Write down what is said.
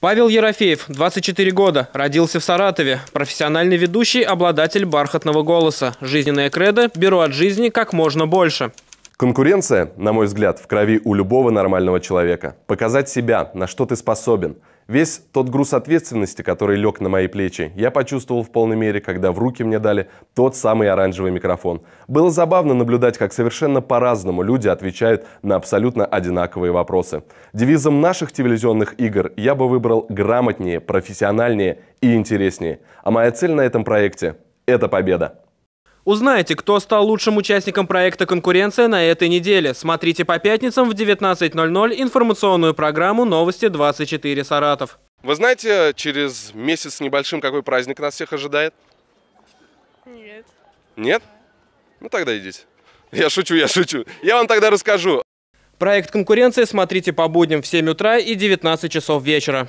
Павел Ерофеев, 24 года, родился в Саратове. Профессиональный ведущий, обладатель бархатного голоса. Жизненное кредо «Беру от жизни как можно больше». Конкуренция, на мой взгляд, в крови у любого нормального человека. Показать себя, на что ты способен. Весь тот груз ответственности, который лег на мои плечи, я почувствовал в полной мере, когда в руки мне дали тот самый оранжевый микрофон. Было забавно наблюдать, как совершенно по-разному люди отвечают на абсолютно одинаковые вопросы. Девизом наших телевизионных игр я бы выбрал грамотнее, профессиональнее и интереснее. А моя цель на этом проекте – это победа. Узнаете, кто стал лучшим участником проекта «Конкуренция» на этой неделе. Смотрите по пятницам в 19.00 информационную программу «Новости 24 Саратов». Вы знаете, через месяц небольшим какой праздник нас всех ожидает? Нет. Нет? Ну тогда идите. Я шучу, я шучу. Я вам тогда расскажу. Проект Конкуренция, смотрите по будням в 7 утра и 19 часов вечера.